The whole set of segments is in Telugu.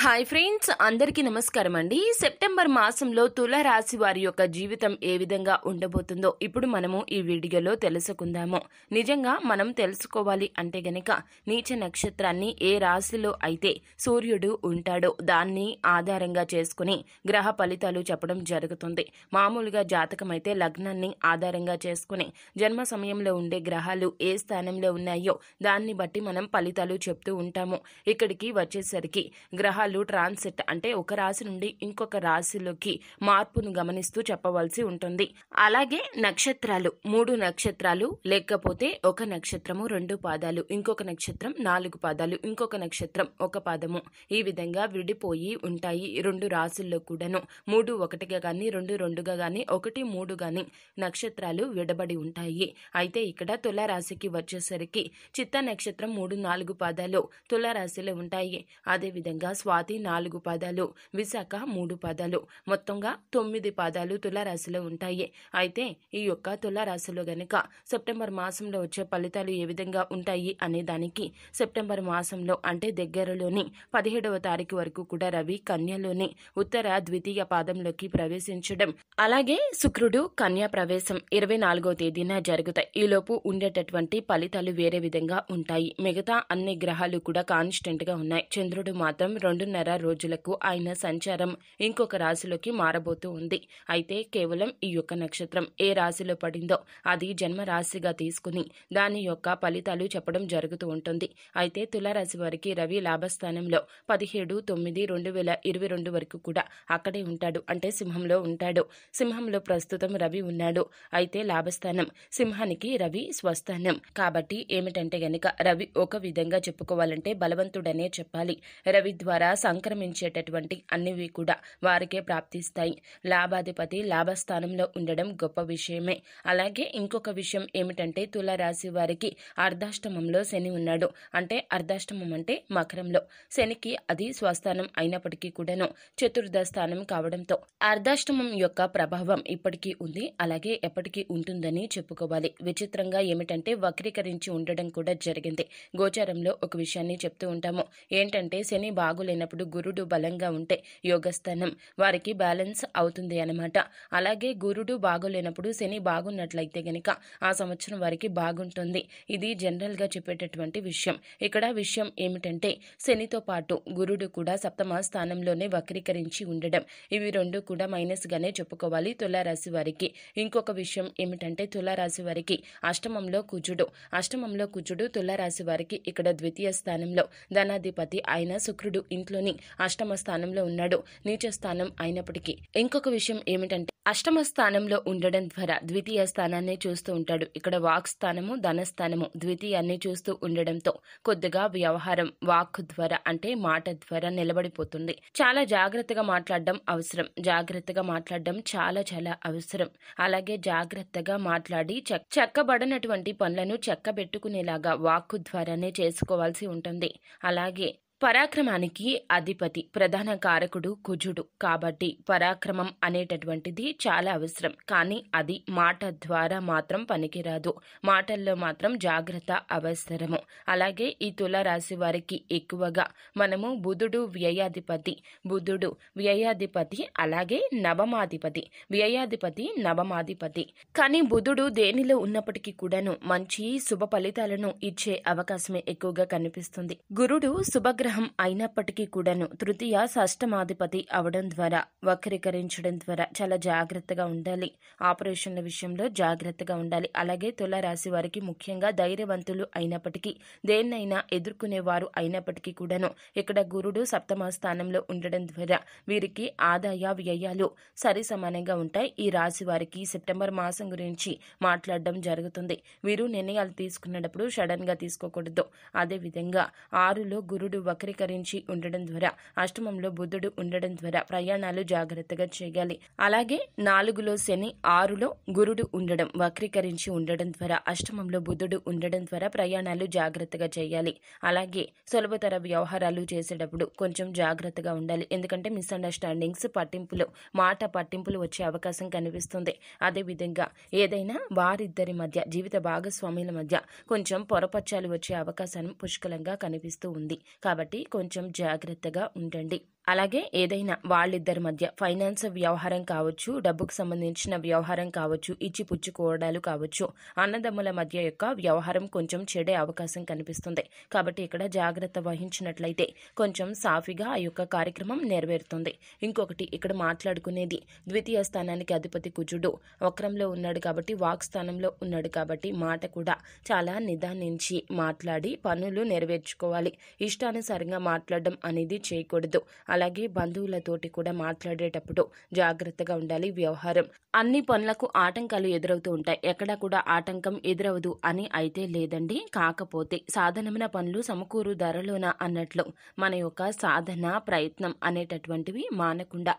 హాయ్ ఫ్రెండ్స్ అందరికి నమస్కారం అండి సెప్టెంబర్ మాసంలో రాశి వారి యొక్క జీవితం ఏ విధంగా ఉండబోతుందో ఇప్పుడు మనము ఈ వీడియోలో తెలుసుకుందాము నిజంగా మనం తెలుసుకోవాలి అంటే గనక నీచ నక్షత్రాన్ని ఏ రాశిలో అయితే సూర్యుడు ఉంటాడో దాన్ని ఆధారంగా చేసుకుని గ్రహ ఫలితాలు చెప్పడం జరుగుతుంది మామూలుగా జాతకం అయితే లగ్నాన్ని ఆధారంగా చేసుకుని జన్మ సమయంలో ఉండే గ్రహాలు ఏ స్థానంలో ఉన్నాయో దాన్ని బట్టి మనం ఫలితాలు చెప్తూ ఉంటాము ఇక్కడికి వచ్చేసరికి గ్రహ వాళ్ళు ట్రాన్సిట్ అంటే ఒక రాశి నుండి ఇంకొక రాశిలోకి మార్పును గమనిస్తూ చెప్పవలసి ఉంటుంది అలాగే నక్షత్రాలు మూడు నక్షత్రాలు లేకపోతే ఒక నక్షత్రము రెండు పాదాలు ఇంకొక నక్షత్రం నాలుగు పాదాలు ఇంకొక నక్షత్రం ఒక పాదము ఈ విధంగా విడిపోయి ఉంటాయి రెండు రాశుల్లో కూడాను మూడు ఒకటిగా కానీ రెండు రెండుగా కానీ ఒకటి మూడు కానీ నక్షత్రాలు విడబడి ఉంటాయి అయితే ఇక్కడ తులారాశికి వచ్చేసరికి చిత్త నక్షత్రం మూడు నాలుగు పాదాలు తులారాశిలో ఉంటాయి అదేవిధంగా స్వా స్వాతి నాలుగు పదాలు విశాఖ మూడు పదాలు మొత్తంగా తొమ్మిది పదాలు తులారాశిలో ఉంటాయి అయితే ఈ యొక్క తులారాశిలో గనుక సెప్టెంబర్ మాసంలో వచ్చే ఫలితాలు ఏ విధంగా ఉంటాయి అనే దానికి సెప్టెంబర్ మాసంలో అంటే దగ్గరలోని పదిహేడవ తారీఖు వరకు కూడా రవి కన్యలోని ఉత్తర ద్వితీయ పాదంలోకి ప్రవేశించడం అలాగే శుక్రుడు కన్యా ప్రవేశం ఇరవై నాలుగో తేదీన జరుగుతాయి ఈలోపు ఉండేటటువంటి ఫలితాలు వేరే విధంగా ఉంటాయి మిగతా అన్ని గ్రహాలు కూడా కాన్స్టెంట్ గా ఉన్నాయి చంద్రుడు మాత్రం రెండు రెండున్నర రోజులకు ఆయన సంచారం ఇంకొక రాశిలోకి మారబోతూ ఉంది అయితే కేవలం ఈ యొక్క నక్షత్రం ఏ రాశిలో పడిందో అది జన్మ రాశిగా తీసుకుని దాని యొక్క ఫలితాలు చెప్పడం జరుగుతూ ఉంటుంది అయితే తులారాశి వారికి రవి లాభస్థానంలో పదిహేడు తొమ్మిది రెండు వేల ఇరవై రెండు వరకు కూడా అక్కడే ఉంటాడు అంటే సింహంలో ఉంటాడు సింహంలో ప్రస్తుతం రవి ఉన్నాడు అయితే లాభస్థానం సింహానికి రవి స్వస్థానం కాబట్టి ఏమిటంటే గనక రవి ఒక విధంగా చెప్పుకోవాలంటే బలవంతుడనే చెప్పాలి రవి ద్వారా సంక్రమించేటటువంటి అన్నివి కూడా వారికే ప్రాప్తిస్తాయి లాభాధిపతి లాభస్థానంలో ఉండడం గొప్ప విషయమే అలాగే ఇంకొక విషయం ఏమిటంటే తులారాశి వారికి అర్ధాష్టమంలో శని ఉన్నాడు అంటే అర్ధాష్టమం అంటే మకరంలో శనికి అది స్వస్థానం అయినప్పటికీ కూడాను చతుర్థ స్థానం కావడంతో అర్ధాష్టమం యొక్క ప్రభావం ఇప్పటికీ ఉంది అలాగే ఎప్పటికీ ఉంటుందని చెప్పుకోవాలి విచిత్రంగా ఏమిటంటే వక్రీకరించి ఉండడం కూడా జరిగింది గోచారంలో ఒక విషయాన్ని చెప్తూ ఉంటాము ఏంటంటే శని బాగులేనప్పుడు అయినప్పుడు గురుడు బలంగా ఉంటే యోగస్థానం వారికి బ్యాలెన్స్ అవుతుంది అనమాట అలాగే గురుడు బాగోలేనప్పుడు శని బాగున్నట్లయితే గనక ఆ సంవత్సరం వారికి బాగుంటుంది ఇది జనరల్ గా చెప్పేటటువంటి విషయం ఇక్కడ విషయం ఏమిటంటే శనితో పాటు గురుడు కూడా సప్తమ స్థానంలోనే వక్రీకరించి ఉండడం ఇవి రెండు కూడా మైనస్ గానే చెప్పుకోవాలి తులారాశి వారికి ఇంకొక విషయం ఏమిటంటే తులారాశి వారికి అష్టమంలో కుజుడు అష్టమంలో కుజుడు తులారాశి వారికి ఇక్కడ ద్వితీయ స్థానంలో ధనాధిపతి ఆయన శుక్రుడు ఇంట్లో లోని అష్టమ స్థానంలో ఉన్నాడు నీచ స్థానం అయినప్పటికీ ఇంకొక విషయం ఏమిటంటే అష్టమ స్థానంలో ఉండడం ద్వారా ద్వితీయ స్థానాన్ని చూస్తూ ఉంటాడు ఇక్కడ వాక్ స్థానము ధనస్థానము ద్వితీయాన్ని చూస్తూ ఉండడంతో కొద్దిగా వ్యవహారం వాక్ ద్వారా అంటే మాట ద్వారా నిలబడిపోతుంది చాలా జాగ్రత్తగా మాట్లాడడం అవసరం జాగ్రత్తగా మాట్లాడడం చాలా చాలా అవసరం అలాగే జాగ్రత్తగా మాట్లాడి చెక్కబడినటువంటి పనులను చెక్కబెట్టుకునేలాగా వాక్కు ద్వారానే చేసుకోవాల్సి ఉంటుంది అలాగే పరాక్రమానికి అధిపతి ప్రధాన కారకుడు కుజుడు కాబట్టి పరాక్రమం అనేటటువంటిది చాలా అవసరం కానీ అది మాట ద్వారా మాత్రం పనికిరాదు మాటల్లో మాత్రం జాగ్రత్త అవసరము అలాగే ఈ తులారాశి వారికి ఎక్కువగా మనము బుధుడు వ్యయాధిపతి బుధుడు వ్యయాధిపతి అలాగే నవమాధిపతి వ్యయాధిపతి నవమాధిపతి కానీ బుధుడు దేనిలో ఉన్నప్పటికీ కూడాను మంచి శుభ ఫలితాలను ఇచ్చే అవకాశమే ఎక్కువగా కనిపిస్తుంది గురుడు శుభగ్ర అనుగ్రహం అయినప్పటికీ కూడాను తృతీయ షష్టమాధిపతి అవడం ద్వారా వక్రీకరించడం ద్వారా చాలా జాగ్రత్తగా ఉండాలి ఆపరేషన్ల విషయంలో జాగ్రత్తగా ఉండాలి అలాగే తులారాశి వారికి ముఖ్యంగా ధైర్యవంతులు అయినప్పటికీ దేన్నైనా ఎదుర్కొనేవారు అయినప్పటికీ కూడాను ఇక్కడ గురుడు సప్తమ స్థానంలో ఉండడం ద్వారా వీరికి ఆదాయ వ్యయాలు సరి సమానంగా ఉంటాయి ఈ రాశి వారికి సెప్టెంబర్ మాసం గురించి మాట్లాడడం జరుగుతుంది వీరు నిర్ణయాలు తీసుకున్నప్పుడు సడన్గా తీసుకోకూడదు అదేవిధంగా ఆరులో గురుడు వక్రీకరించి ఉండడం ద్వారా అష్టమంలో బుద్ధుడు ఉండడం ద్వారా ప్రయాణాలు జాగ్రత్తగా చేయాలి అలాగే నాలుగులో శని ఆరులో గురుడు ఉండడం వక్రీకరించి ఉండడం ద్వారా అష్టమంలో బుద్ధుడు ఉండడం ద్వారా ప్రయాణాలు జాగ్రత్తగా చేయాలి అలాగే సులభతర వ్యవహారాలు చేసేటప్పుడు కొంచెం జాగ్రత్తగా ఉండాలి ఎందుకంటే మిస్అండర్స్టాండింగ్స్ పట్టింపులు మాట పట్టింపులు వచ్చే అవకాశం కనిపిస్తుంది అదేవిధంగా ఏదైనా వారిద్దరి మధ్య జీవిత భాగస్వాముల మధ్య కొంచెం పొరపచ్చాలు వచ్చే అవకాశం పుష్కలంగా కనిపిస్తూ ఉంది కాబట్టి కాబట్టి కొంచెం జాగ్రత్తగా ఉండండి అలాగే ఏదైనా వాళ్ళిద్దరి మధ్య ఫైనాన్స్ వ్యవహారం కావచ్చు డబ్బుకు సంబంధించిన వ్యవహారం కావచ్చు ఇచ్చి పుచ్చుకోవడాలు కావచ్చు అన్నదమ్ముల మధ్య యొక్క వ్యవహారం కొంచెం చెడే అవకాశం కనిపిస్తుంది కాబట్టి ఇక్కడ జాగ్రత్త వహించినట్లయితే కొంచెం సాఫీగా ఆ యొక్క కార్యక్రమం నెరవేరుతుంది ఇంకొకటి ఇక్కడ మాట్లాడుకునేది ద్వితీయ స్థానానికి అధిపతి కుజుడు వక్రంలో ఉన్నాడు కాబట్టి వాక్ స్థానంలో ఉన్నాడు కాబట్టి మాట కూడా చాలా నిదానించి మాట్లాడి పనులు నెరవేర్చుకోవాలి ఇష్టానుసారంగా మాట్లాడడం అనేది చేయకూడదు అలాగే బంధువులతోటి కూడా మాట్లాడేటప్పుడు జాగ్రత్తగా ఉండాలి వ్యవహారం అన్ని పనులకు ఆటంకాలు ఎదురవుతూ ఉంటాయి ఎక్కడా కూడా ఆటంకం ఎదురవదు అని అయితే లేదండి కాకపోతే సాధనమైన పనులు సమకూరు ధరలోన అన్నట్లు మన యొక్క సాధన ప్రయత్నం అనేటటువంటివి మానకుండా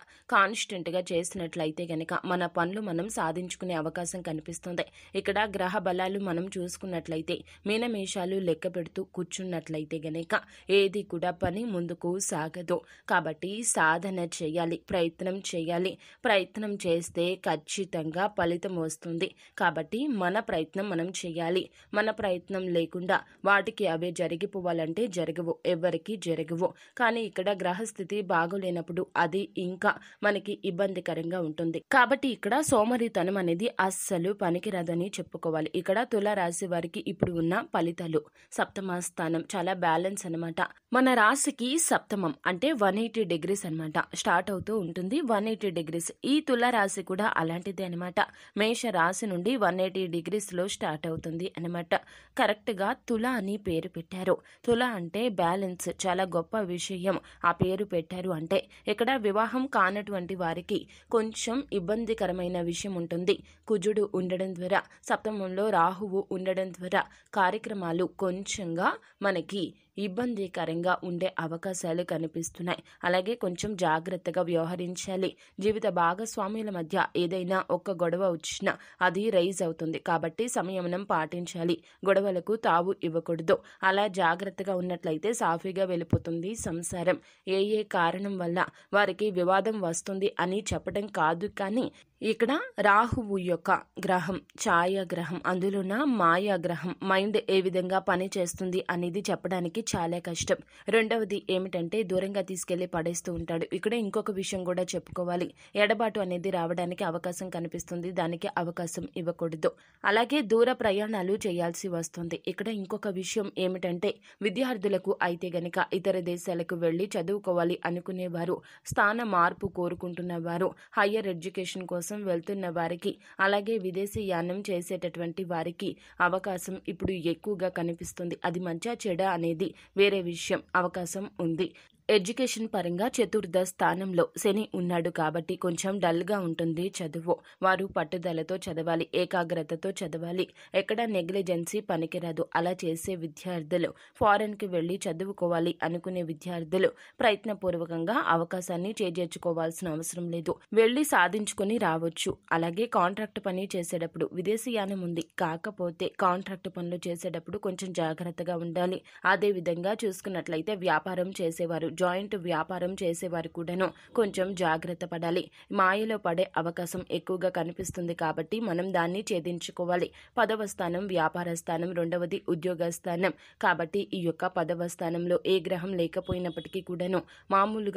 గా చేసినట్లయితే గనక మన పనులు మనం సాధించుకునే అవకాశం కనిపిస్తుంది ఇక్కడ గ్రహ బలాలు మనం చూసుకున్నట్లయితే మీనమేషాలు లెక్క పెడుతూ కూర్చున్నట్లయితే గనక ఏది కూడా పని ముందుకు సాగదు కాబట్టి కాబట్టి సాధన చేయాలి ప్రయత్నం చేయాలి ప్రయత్నం చేస్తే ఖచ్చితంగా ఫలితం వస్తుంది కాబట్టి మన ప్రయత్నం మనం చేయాలి మన ప్రయత్నం లేకుండా వాటికి అవే జరిగిపోవాలంటే జరగవు ఎవరికి జరగవు కానీ ఇక్కడ గ్రహస్థితి బాగోలేనప్పుడు అది ఇంకా మనకి ఇబ్బందికరంగా ఉంటుంది కాబట్టి ఇక్కడ సోమరితనం అనేది అస్సలు పనికిరాదని చెప్పుకోవాలి ఇక్కడ రాశి వారికి ఇప్పుడు ఉన్న ఫలితాలు సప్తమ స్థానం చాలా బ్యాలెన్స్ అనమాట మన రాశికి సప్తమం అంటే వన్ ఎయిటీ డిగ్రీస్ అనమాట స్టార్ట్ అవుతూ ఉంటుంది వన్ ఎయిటీ డిగ్రీస్ ఈ తులారాశి కూడా అలాంటిదే అనమాట మేష రాశి నుండి వన్ ఎయిటీ డిగ్రీస్లో స్టార్ట్ అవుతుంది అనమాట కరెక్ట్గా తుల అని పేరు పెట్టారు తుల అంటే బ్యాలెన్స్ చాలా గొప్ప విషయం ఆ పేరు పెట్టారు అంటే ఇక్కడ వివాహం కానటువంటి వారికి కొంచెం ఇబ్బందికరమైన విషయం ఉంటుంది కుజుడు ఉండడం ద్వారా సప్తమంలో రాహువు ఉండడం ద్వారా కార్యక్రమాలు కొంచెంగా మనకి ఇబ్బందికరంగా ఉండే అవకాశాలు కనిపిస్తున్నాయి అలాగే కొంచెం జాగ్రత్తగా వ్యవహరించాలి జీవిత భాగస్వాముల మధ్య ఏదైనా ఒక్క గొడవ వచ్చినా అది రైజ్ అవుతుంది కాబట్టి సంయమనం పాటించాలి గొడవలకు తావు ఇవ్వకూడదు అలా జాగ్రత్తగా ఉన్నట్లయితే సాఫీగా వెళ్ళిపోతుంది సంసారం ఏ ఏ కారణం వల్ల వారికి వివాదం వస్తుంది అని చెప్పడం కాదు కానీ ఇక్కడ రాహువు యొక్క గ్రహం ఛాయాగ్రహం అందులోన మాయాగ్రహం మైండ్ ఏ విధంగా పనిచేస్తుంది అనేది చెప్పడానికి చాలా కష్టం రెండవది ఏమిటంటే దూరంగా తీసుకెళ్లి పడేస్తూ ఉంటాడు ఇక్కడ ఇంకొక విషయం కూడా చెప్పుకోవాలి ఎడబాటు అనేది రావడానికి అవకాశం కనిపిస్తుంది దానికి అవకాశం ఇవ్వకూడదు అలాగే దూర ప్రయాణాలు చేయాల్సి వస్తుంది ఇక్కడ ఇంకొక విషయం ఏమిటంటే విద్యార్థులకు అయితే గనక ఇతర దేశాలకు వెళ్ళి చదువుకోవాలి అనుకునేవారు స్థాన మార్పు కోరుకుంటున్నవారు హయ్యర్ ఎడ్యుకేషన్ కోసం కోసం వెళ్తున్న వారికి అలాగే విదేశీ యానం చేసేటటువంటి వారికి అవకాశం ఇప్పుడు ఎక్కువగా కనిపిస్తుంది అది మంచా చెడ అనేది వేరే విషయం అవకాశం ఉంది ఎడ్యుకేషన్ పరంగా చతుర్థ స్థానంలో శని ఉన్నాడు కాబట్టి కొంచెం డల్గా ఉంటుంది చదువు వారు పట్టుదలతో చదవాలి ఏకాగ్రతతో చదవాలి ఎక్కడ నెగ్లిజెన్సీ పనికిరాదు అలా చేసే విద్యార్థులు ఫారెన్కి వెళ్ళి చదువుకోవాలి అనుకునే విద్యార్థులు ప్రయత్నపూర్వకంగా అవకాశాన్ని చేజేర్చుకోవాల్సిన అవసరం లేదు వెళ్ళి సాధించుకొని రావచ్చు అలాగే కాంట్రాక్ట్ పని చేసేటప్పుడు విదేశీయానం ఉంది కాకపోతే కాంట్రాక్ట్ పనులు చేసేటప్పుడు కొంచెం జాగ్రత్తగా ఉండాలి అదేవిధంగా చూసుకున్నట్లయితే వ్యాపారం చేసేవారు జాయింట్ వ్యాపారం చేసేవారు కూడాను కొంచెం జాగ్రత్త పడాలి మాయలో పడే అవకాశం ఎక్కువగా కనిపిస్తుంది కాబట్టి మనం దాన్ని ఛేదించుకోవాలి పదవ స్థానం వ్యాపార స్థానం రెండవది ఉద్యోగ స్థానం కాబట్టి ఈ యొక్క పదవ స్థానంలో ఏ గ్రహం లేకపోయినప్పటికీ కూడాను మామూలుగా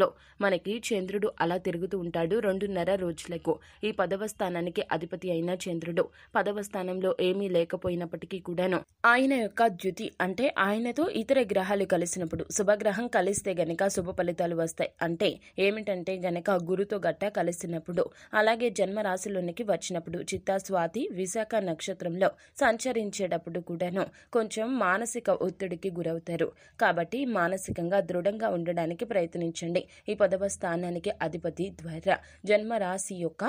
లో మనకి చంద్రుడు అలా తిరుగుతూ ఉంటాడు రెండున్నర రోజులకు ఈ పదవ స్థానానికి అధిపతి అయిన చంద్రుడు పదవ స్థానంలో ఏమీ లేకపోయినప్పటికీ కూడాను ఆయన యొక్క ద్యుతి అంటే ఆయనతో ఇతర గ్రహాలు కలిసినప్పుడు శుభగ్రహం కలిస్తే గనక శుభ ఫలితాలు వస్తాయి అంటే ఏమిటంటే గనక గురుతో గట్ట కలిసినప్పుడు అలాగే జన్మరాశిలోనికి వచ్చినప్పుడు చిత్తాస్వాతి విశాఖ నక్షత్రంలో సంచరించేటప్పుడు కూడాను కొంచెం మానసిక ఒత్తిడికి గురవుతారు కాబట్టి మానసికంగా దృఢంగా ఉండడానికి ప్రయత్నించండి ఈ పదవ స్థానానికి అధిపతి ద్వారా జన్మరాశి యొక్క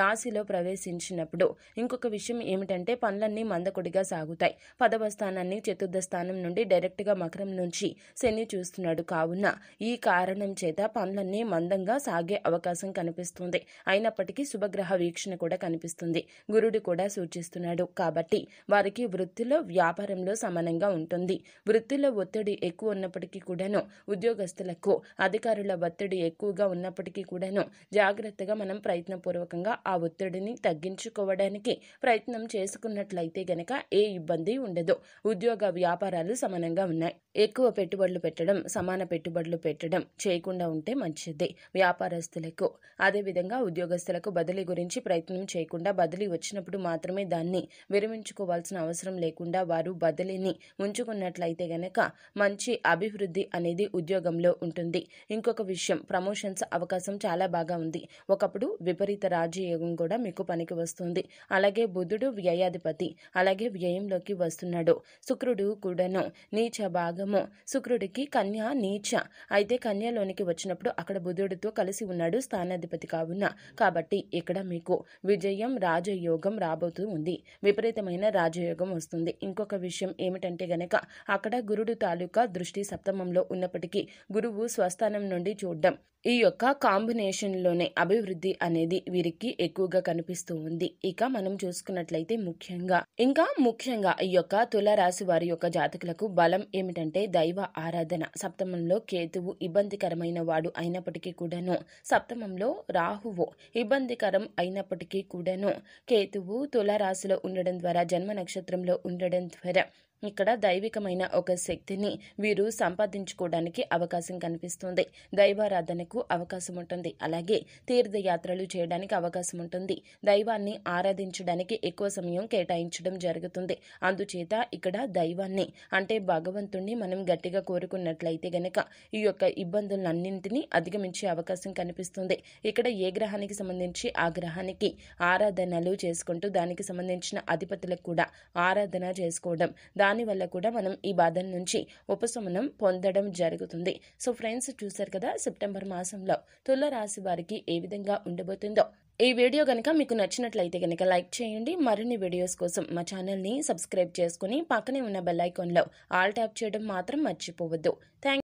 రాశిలో ప్రవేశించినప్పుడు ఇంకొక విషయం ఏమిటంటే పనులన్నీ మందకొడిగా సాగుతాయి పదవ స్థానాన్ని చతుర్థ స్థానం నుండి డైరెక్ట్గా మకరం నుంచి శని చూస్తున్నాడు కావున ఈ కారణం చేత పనులన్నీ మందంగా సాగే అవకాశం కనిపిస్తుంది అయినప్పటికీ శుభగ్రహ వీక్షణ కూడా కనిపిస్తుంది గురుడు కూడా సూచిస్తున్నాడు కాబట్టి వారికి వృత్తిలో వ్యాపారంలో సమానంగా ఉంటుంది వృత్తిలో ఒత్తిడి ఎక్కువ ఉన్నప్పటికీ కూడాను ఉద్యోగస్తులకు అధికారుల ఒత్తిడి ఎక్కువగా ఉన్నప్పటికీ కూడాను జాగ్రత్తగా మనం ప్రయత్నపూర్వకంగా ఆ ఒత్తిడిని తగ్గించుకోవడానికి ప్రయత్నం చేసుకున్నట్లయితే గనక ఏ ఇబ్బంది ఉండదు ఉద్యోగ వ్యాపారాలు సమానంగా ఉన్నాయి ఎక్కువ పెట్టుబడులు పెట్టడం సమాన పెట్టుబడులు పెట్టడం చేయకుండా ఉంటే మంచిది వ్యాపారస్తులకు అదేవిధంగా ఉద్యోగస్తులకు బదిలీ గురించి ప్రయత్నం చేయకుండా బదిలీ వచ్చినప్పుడు మాత్రమే దాన్ని విరమించుకోవాల్సిన అవసరం లేకుండా వారు బదిలీని ఉంచుకున్నట్లయితే గనక మంచి అభివృద్ధి అనేది ఉద్యోగంలో ఉంటుంది ఇంకొక విషయం ప్రమోషన్స్ అవకాశం చాలా బాగా ఉంది ఒకప్పుడు విపరీత రాజయోగం కూడా మీకు పనికి వస్తుంది అలాగే బుధుడు వ్యయాధిపతి అలాగే వ్యయంలోకి వస్తున్నాడు శుక్రుడు కూడాను నీచ భాగము శుక్రుడికి కన్యా నీ నీచ అయితే కన్యలోనికి వచ్చినప్పుడు అక్కడ బుధుడితో కలిసి ఉన్నాడు స్థానాధిపతి కావున కాబట్టి ఇక్కడ మీకు విజయం రాజయోగం రాబోతూ ఉంది విపరీతమైన రాజయోగం వస్తుంది ఇంకొక విషయం ఏమిటంటే గనక అక్కడ గురుడు తాలూకా దృష్టి సప్తమంలో ఉన్నప్పటికీ గురువు స్వస్థానం నుండి చూడడం ఈ యొక్క కాంబినేషన్లోనే అభివృద్ధి అనేది వీరికి ఎక్కువగా కనిపిస్తూ ఉంది ఇక మనం చూసుకున్నట్లయితే ముఖ్యంగా ఇంకా ముఖ్యంగా ఈ యొక్క తులారాశి వారి యొక్క జాతకులకు బలం ఏమిటంటే దైవ ఆరాధన సప్తమ సప్తమంలో కేతువు ఇబ్బందికరమైన వాడు అయినప్పటికీ కూడాను సప్తమంలో రాహువు ఇబ్బందికరం అయినప్పటికీ కూడాను కేతువు తులారాశిలో ఉండడం ద్వారా జన్మ నక్షత్రంలో ఉండడం ద్వారా ఇక్కడ దైవికమైన ఒక శక్తిని వీరు సంపాదించుకోవడానికి అవకాశం కనిపిస్తుంది దైవారాధనకు అవకాశం ఉంటుంది అలాగే తీర్థయాత్రలు చేయడానికి అవకాశం ఉంటుంది దైవాన్ని ఆరాధించడానికి ఎక్కువ సమయం కేటాయించడం జరుగుతుంది అందుచేత ఇక్కడ దైవాన్ని అంటే భగవంతుణ్ణి మనం గట్టిగా కోరుకున్నట్లయితే గనక ఈ యొక్క ఇబ్బందులన్నింటినీ అధిగమించే అవకాశం కనిపిస్తుంది ఇక్కడ ఏ గ్రహానికి సంబంధించి ఆ గ్రహానికి ఆరాధనలు చేసుకుంటూ దానికి సంబంధించిన అధిపతులకు కూడా ఆరాధన చేసుకోవడం దాని దానివల్ల కూడా మనం ఈ బాధల నుంచి ఉపశమనం పొందడం జరుగుతుంది సో ఫ్రెండ్స్ చూశారు కదా సెప్టెంబర్ మాసంలో తుల రాశి వారికి ఏ విధంగా ఉండబోతుందో ఈ వీడియో కనుక మీకు నచ్చినట్లయితే కనుక లైక్ చేయండి మరిన్ని వీడియోస్ కోసం మా ఛానల్ని సబ్స్క్రైబ్ చేసుకుని పక్కనే ఉన్న బెల్ ఐకాన్లో ఆల్ ట్యాప్ చేయడం మాత్రం మర్చిపోవద్దు థ్యాంక్